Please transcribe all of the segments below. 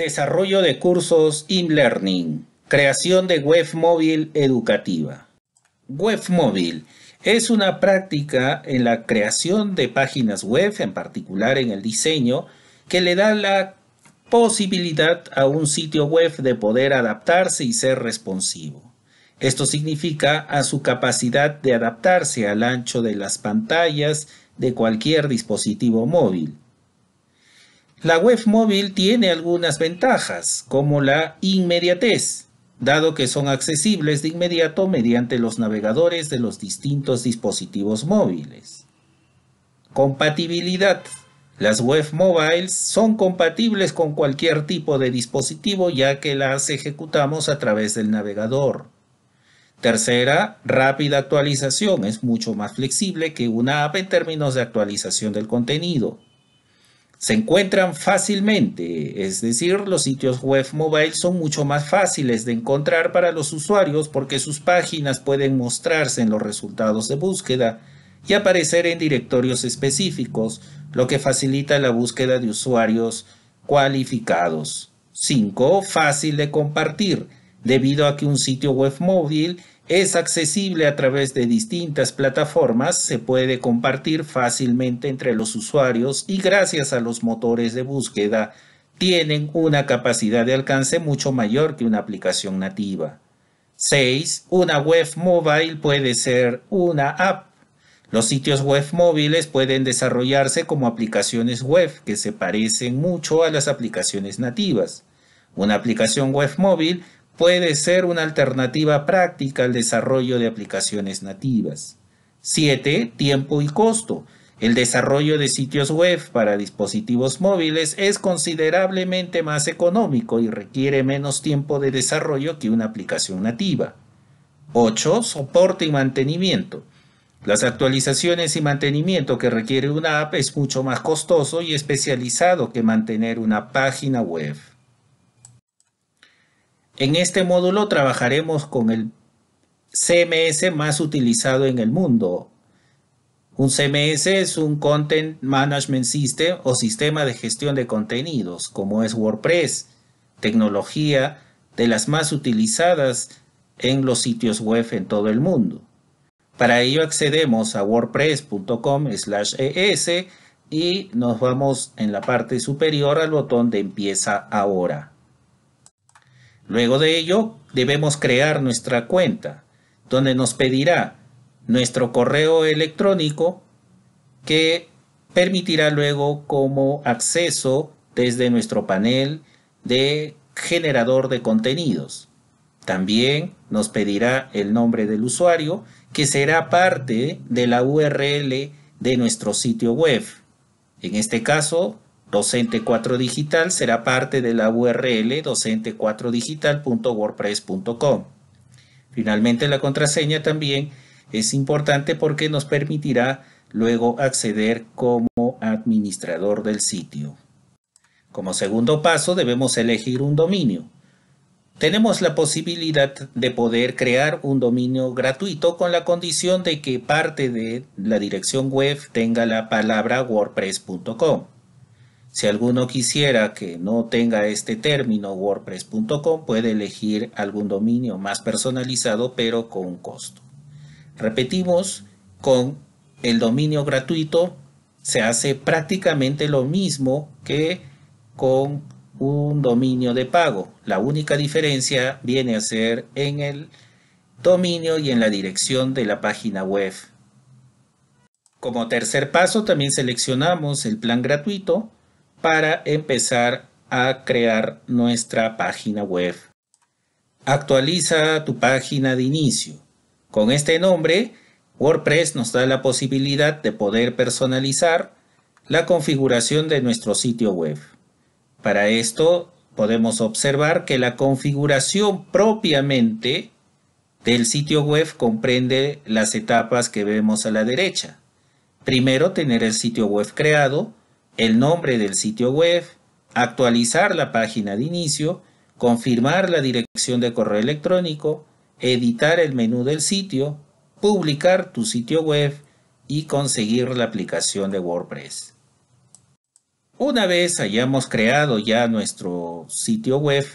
Desarrollo de cursos in-learning. Creación de web móvil educativa. Web móvil es una práctica en la creación de páginas web, en particular en el diseño, que le da la posibilidad a un sitio web de poder adaptarse y ser responsivo. Esto significa a su capacidad de adaptarse al ancho de las pantallas de cualquier dispositivo móvil, la web móvil tiene algunas ventajas, como la inmediatez, dado que son accesibles de inmediato mediante los navegadores de los distintos dispositivos móviles. Compatibilidad. Las web mobiles son compatibles con cualquier tipo de dispositivo ya que las ejecutamos a través del navegador. Tercera, rápida actualización. Es mucho más flexible que una app en términos de actualización del contenido se encuentran fácilmente, es decir, los sitios web mobile son mucho más fáciles de encontrar para los usuarios porque sus páginas pueden mostrarse en los resultados de búsqueda y aparecer en directorios específicos, lo que facilita la búsqueda de usuarios cualificados. 5. Fácil de compartir. Debido a que un sitio web móvil es accesible a través de distintas plataformas, se puede compartir fácilmente entre los usuarios y gracias a los motores de búsqueda tienen una capacidad de alcance mucho mayor que una aplicación nativa. 6. Una web móvil puede ser una app. Los sitios web móviles pueden desarrollarse como aplicaciones web que se parecen mucho a las aplicaciones nativas. Una aplicación web móvil puede ser una alternativa práctica al desarrollo de aplicaciones nativas. 7. Tiempo y costo. El desarrollo de sitios web para dispositivos móviles es considerablemente más económico y requiere menos tiempo de desarrollo que una aplicación nativa. 8. Soporte y mantenimiento. Las actualizaciones y mantenimiento que requiere una app es mucho más costoso y especializado que mantener una página web. En este módulo trabajaremos con el CMS más utilizado en el mundo. Un CMS es un Content Management System o sistema de gestión de contenidos, como es WordPress, tecnología de las más utilizadas en los sitios web en todo el mundo. Para ello accedemos a wordpress.com/es y nos vamos en la parte superior al botón de empieza ahora. Luego de ello, debemos crear nuestra cuenta, donde nos pedirá nuestro correo electrónico que permitirá luego como acceso desde nuestro panel de generador de contenidos. También nos pedirá el nombre del usuario que será parte de la URL de nuestro sitio web. En este caso, Docente 4 Digital será parte de la URL docente4digital.wordpress.com. Finalmente, la contraseña también es importante porque nos permitirá luego acceder como administrador del sitio. Como segundo paso, debemos elegir un dominio. Tenemos la posibilidad de poder crear un dominio gratuito con la condición de que parte de la dirección web tenga la palabra wordpress.com. Si alguno quisiera que no tenga este término wordpress.com puede elegir algún dominio más personalizado pero con un costo. Repetimos, con el dominio gratuito se hace prácticamente lo mismo que con un dominio de pago. La única diferencia viene a ser en el dominio y en la dirección de la página web. Como tercer paso también seleccionamos el plan gratuito para empezar a crear nuestra página web. Actualiza tu página de inicio. Con este nombre, WordPress nos da la posibilidad de poder personalizar la configuración de nuestro sitio web. Para esto, podemos observar que la configuración propiamente del sitio web comprende las etapas que vemos a la derecha. Primero, tener el sitio web creado, el nombre del sitio web, actualizar la página de inicio, confirmar la dirección de correo electrónico, editar el menú del sitio, publicar tu sitio web y conseguir la aplicación de WordPress. Una vez hayamos creado ya nuestro sitio web,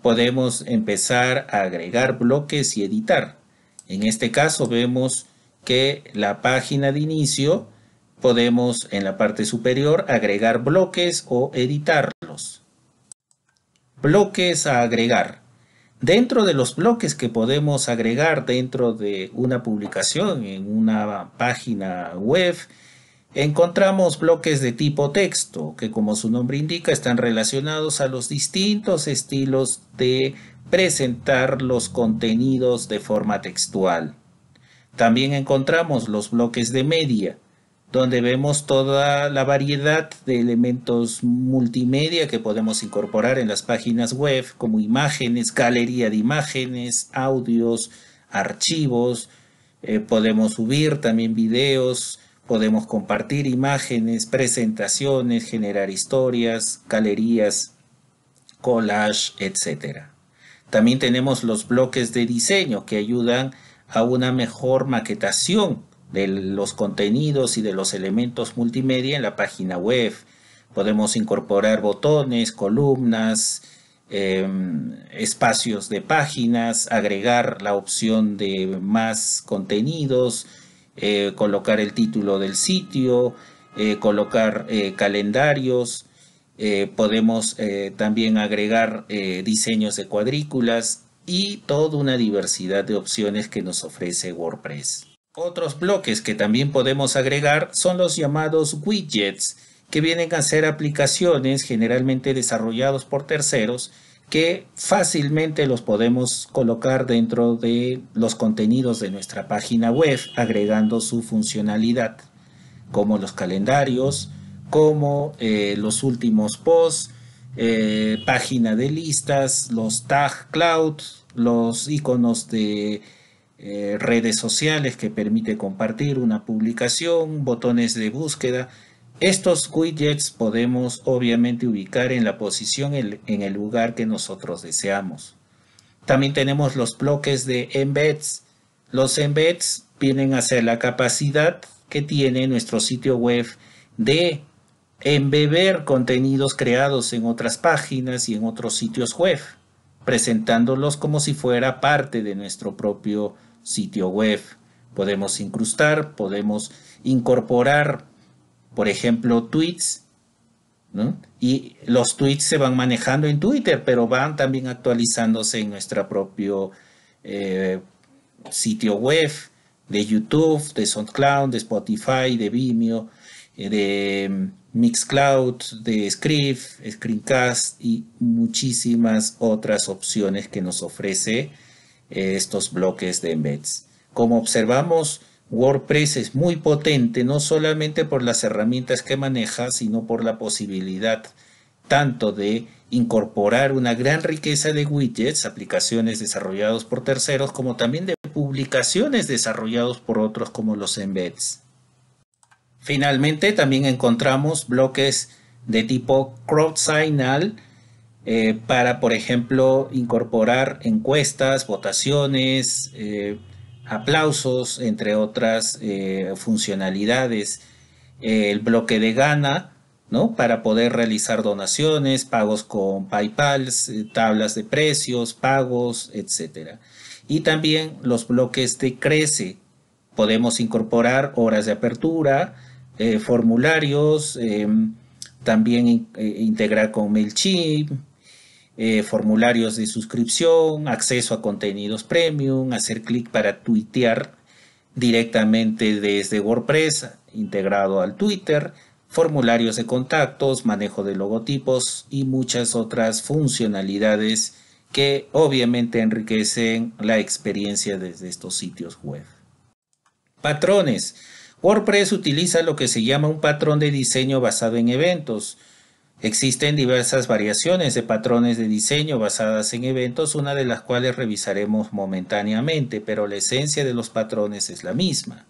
podemos empezar a agregar bloques y editar. En este caso vemos que la página de inicio Podemos en la parte superior agregar bloques o editarlos. Bloques a agregar. Dentro de los bloques que podemos agregar dentro de una publicación en una página web, Encontramos bloques de tipo texto, que como su nombre indica están relacionados a los distintos estilos de presentar los contenidos de forma textual. También encontramos los bloques de media, donde vemos toda la variedad de elementos multimedia que podemos incorporar en las páginas web, como imágenes, galería de imágenes, audios, archivos, eh, podemos subir también videos, podemos compartir imágenes, presentaciones, generar historias, galerías, collage, etc. También tenemos los bloques de diseño que ayudan a una mejor maquetación de los contenidos y de los elementos multimedia en la página web. Podemos incorporar botones, columnas, em, espacios de páginas, agregar la opción de más contenidos, eh, colocar el título del sitio, eh, colocar eh, calendarios. podemos también agregar diseños de cuadrículas y toda una diversidad de opciones que nos ofrece WordPress. Otros bloques que también podemos agregar son los llamados widgets, que vienen a ser aplicaciones generalmente desarrollados por terceros que fácilmente los podemos colocar dentro de los contenidos de nuestra página web agregando su funcionalidad, como los calendarios, como eh, los últimos posts, eh, página de listas, los tag cloud, los iconos de eh, redes sociales que permite compartir una publicación, botones de búsqueda. Estos widgets podemos obviamente ubicar en la posición en, en el lugar que nosotros deseamos. También tenemos los bloques de embeds. Los embeds vienen a ser la capacidad que tiene nuestro sitio web de embeber contenidos creados en otras páginas y en otros sitios web, presentándolos como si fuera parte de nuestro propio sitio web. Podemos incrustar, podemos incorporar, por ejemplo, tweets. Y los tweets se van manejando en Twitter, pero van también actualizándose en nuestro propio eh, sitio web de YouTube, de SoundCloud, de Spotify, de Vimeo, eh, de Mixcloud, de Script, Screencast y muchísimas otras opciones que nos ofrece eh, estos bloques de embeds. Como observamos, WordPress es muy potente, no solamente por las herramientas que maneja, sino por la posibilidad tanto de incorporar una gran riqueza de widgets, aplicaciones desarrollados por terceros, como también de publicaciones desarrollados por otros como los embeds. Finalmente, también encontramos bloques de tipo crowd signal eh, para, por ejemplo, incorporar encuestas, votaciones, eh, aplausos, entre otras eh, funcionalidades. el bloque de gana, ¿no? Para poder realizar donaciones, pagos con PayPal, tablas de precios, pagos, etc. Y también los bloques de crece. Podemos incorporar horas de apertura, formularios, em, también integrar con MailChimp, eh, formularios de suscripción, acceso a contenidos premium, hacer clic para tuitear directamente desde WordPress integrado al Twitter, formularios de contactos, manejo de logotipos y muchas otras funcionalidades que obviamente enriquecen la experiencia desde estos sitios web. Patrones. WordPress utiliza lo que se llama un patrón de diseño basado en eventos Existen diversas variaciones de patrones de diseño basadas en eventos, una de las cuales revisaremos momentáneamente, pero la esencia de los patrones es la misma.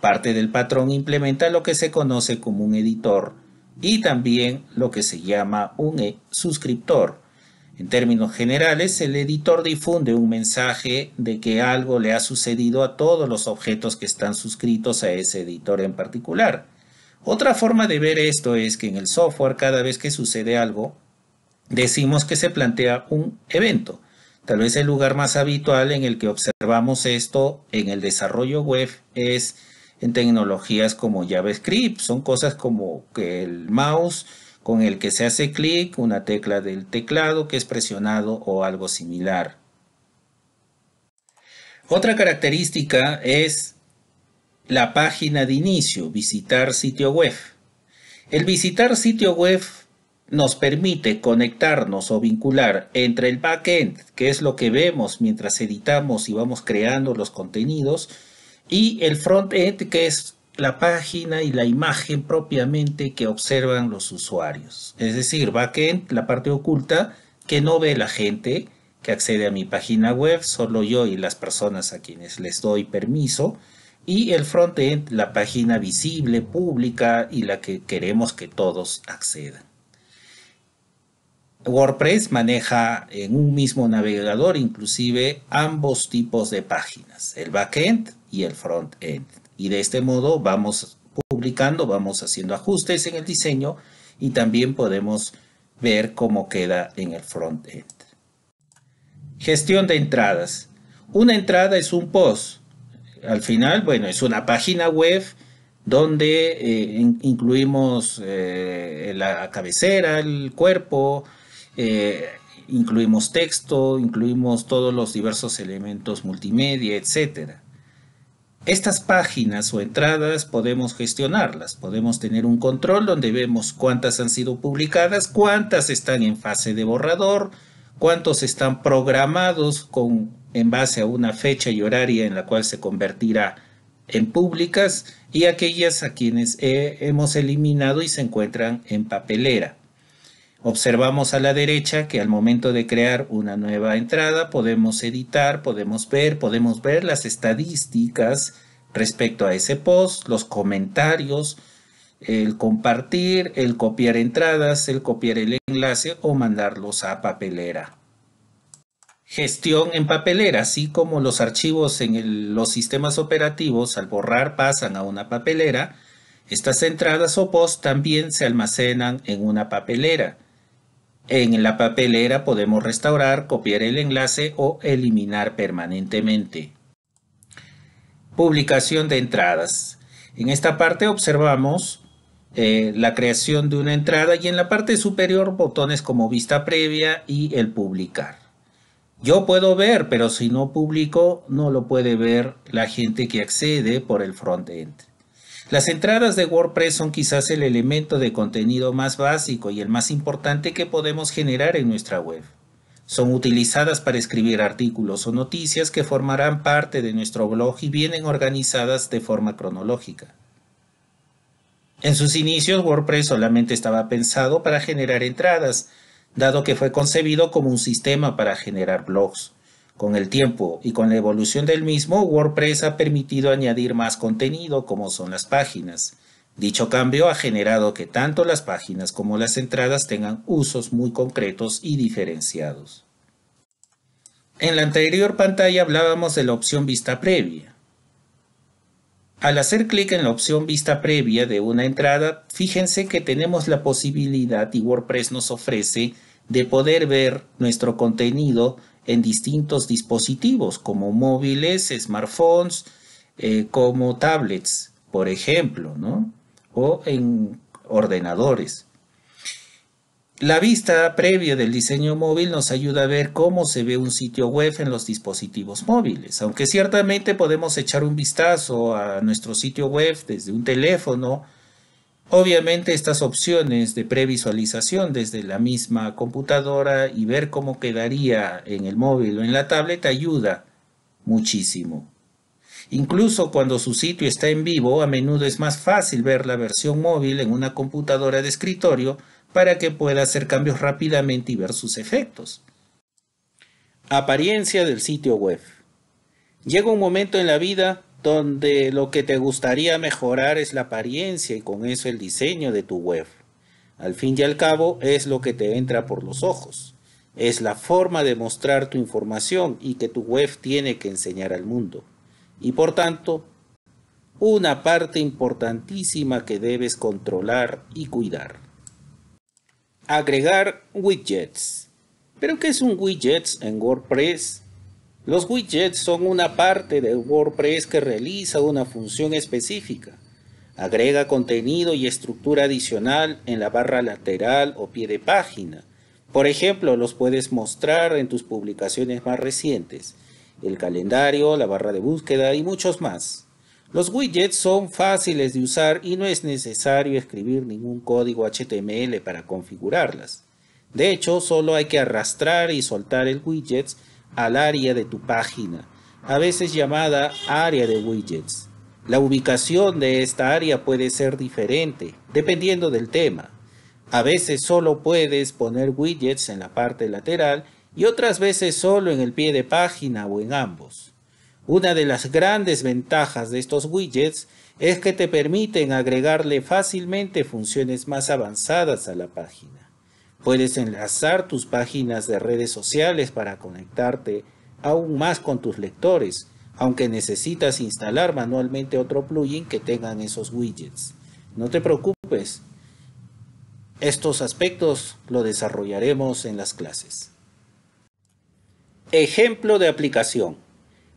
Parte del patrón implementa lo que se conoce como un editor y también lo que se llama un suscriptor. En términos generales, el editor difunde un mensaje de que algo le ha sucedido a todos los objetos que están suscritos a ese editor en particular. Otra forma de ver esto es que en el software cada vez que sucede algo, decimos que se plantea un evento. Tal vez el lugar más habitual en el que observamos esto en el desarrollo web es en tecnologías como JavaScript. Son cosas como que el mouse con el que se hace clic, una tecla del teclado que es presionado o algo similar. Otra característica es la página de inicio, visitar sitio web. El visitar sitio web nos permite conectarnos o vincular entre el backend, que es lo que vemos mientras editamos y vamos creando los contenidos, y el frontend, que es la página y la imagen propiamente que observan los usuarios. Es decir, backend, la parte oculta que no ve la gente que accede a mi página web, solo yo y las personas a quienes les doy permiso y el frontend, la página visible, pública y la que queremos que todos accedan. WordPress maneja en un mismo navegador inclusive ambos tipos de páginas, el backend y el frontend. Y de este modo vamos publicando, vamos haciendo ajustes en el diseño y también podemos ver cómo queda en el frontend. Gestión de entradas. Una entrada es un post al final, bueno, es una página web donde eh, incluimos eh, la cabecera, el cuerpo, eh, incluimos texto, incluimos todos los diversos elementos multimedia, etc. Estas páginas o entradas podemos gestionarlas, podemos tener un control donde vemos cuántas han sido publicadas, cuántas están en fase de borrador, cuántos están programados con en base a una fecha y horaria en la cual se convertirá en públicas y aquellas a quienes eh, hemos eliminado y se encuentran en papelera. Observamos a la derecha que al momento de crear una nueva entrada podemos editar, podemos ver, podemos ver las estadísticas respecto a ese post, los comentarios, el compartir, el copiar entradas, el copiar el enlace o mandarlos a papelera. Gestión en papelera, así como los archivos en los sistemas operativos al borrar pasan a una papelera, estas entradas o post también se almacenan en una papelera. En la papelera podemos restaurar, copiar el enlace o eliminar permanentemente. Publicación de entradas. En esta parte observamos eh, la creación de una entrada y en la parte superior botones como vista previa y el publicar. Yo puedo ver, pero si no publico, no lo puede ver la gente que accede por el front-end. Las entradas de WordPress son quizás el elemento de contenido más básico y el más importante que podemos generar en nuestra web. Son utilizadas para escribir artículos o noticias que formarán parte de nuestro blog y vienen organizadas de forma cronológica. En sus inicios WordPress solamente estaba pensado para generar entradas, dado que fue concebido como un sistema para generar blogs. Con el tiempo y con la evolución del mismo, WordPress ha permitido añadir más contenido como son las páginas. Dicho cambio ha generado que tanto las páginas como las entradas tengan usos muy concretos y diferenciados. En la anterior pantalla hablábamos de la opción vista previa. Al hacer clic en la opción vista previa de una entrada, fíjense que tenemos la posibilidad y WordPress nos ofrece de poder ver nuestro contenido en distintos dispositivos como móviles, smartphones, eh, como tablets, por ejemplo, o en ordenadores. La vista previa del diseño móvil nos ayuda a ver cómo se ve un sitio web en los dispositivos móviles. Aunque ciertamente podemos echar un vistazo a nuestro sitio web desde un teléfono, Obviamente estas opciones de previsualización desde la misma computadora y ver cómo quedaría en el móvil o en la tablet ayuda muchísimo. Incluso cuando su sitio está en vivo, a menudo es más fácil ver la versión móvil en una computadora de escritorio para que pueda hacer cambios rápidamente y ver sus efectos. Apariencia del sitio web. Llega un momento en la vida donde lo que te gustaría mejorar es la apariencia y con eso el diseño de tu web. Al fin y al cabo es lo que te entra por los ojos. Es la forma de mostrar tu información y que tu web tiene que enseñar al mundo. Y por tanto, una parte importantísima que debes controlar y cuidar. Agregar widgets. ¿Pero qué es un widget en WordPress? Los widgets son una parte de WordPress que realiza una función específica. Agrega contenido y estructura adicional en la barra lateral o pie de página. Por ejemplo, los puedes mostrar en tus publicaciones más recientes, el calendario, la barra de búsqueda y muchos más. Los widgets son fáciles de usar y no es necesario escribir ningún código HTML para configurarlas. De hecho, solo hay que arrastrar y soltar el widget al área de tu página, a veces llamada área de widgets. La ubicación de esta área puede ser diferente, dependiendo del tema. A veces solo puedes poner widgets en la parte lateral y otras veces solo en el pie de página o en ambos. Una de las grandes ventajas de estos widgets es que te permiten agregarle fácilmente funciones más avanzadas a la página. Puedes enlazar tus páginas de redes sociales para conectarte aún más con tus lectores, aunque necesitas instalar manualmente otro plugin que tengan esos widgets. No te preocupes, estos aspectos lo desarrollaremos en las clases. Ejemplo de aplicación.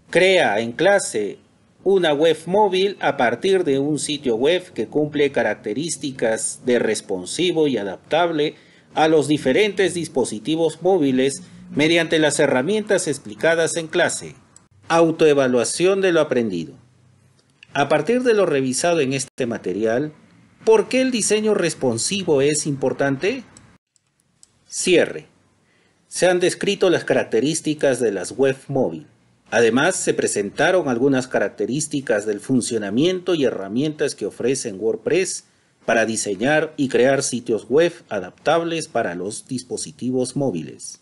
Crea en clase una web móvil a partir de un sitio web que cumple características de responsivo y adaptable a los diferentes dispositivos móviles mediante las herramientas explicadas en clase. Autoevaluación de lo aprendido. A partir de lo revisado en este material, ¿por qué el diseño responsivo es importante? Cierre. Se han descrito las características de las web móvil. Además, se presentaron algunas características del funcionamiento y herramientas que ofrecen WordPress para diseñar y crear sitios web adaptables para los dispositivos móviles.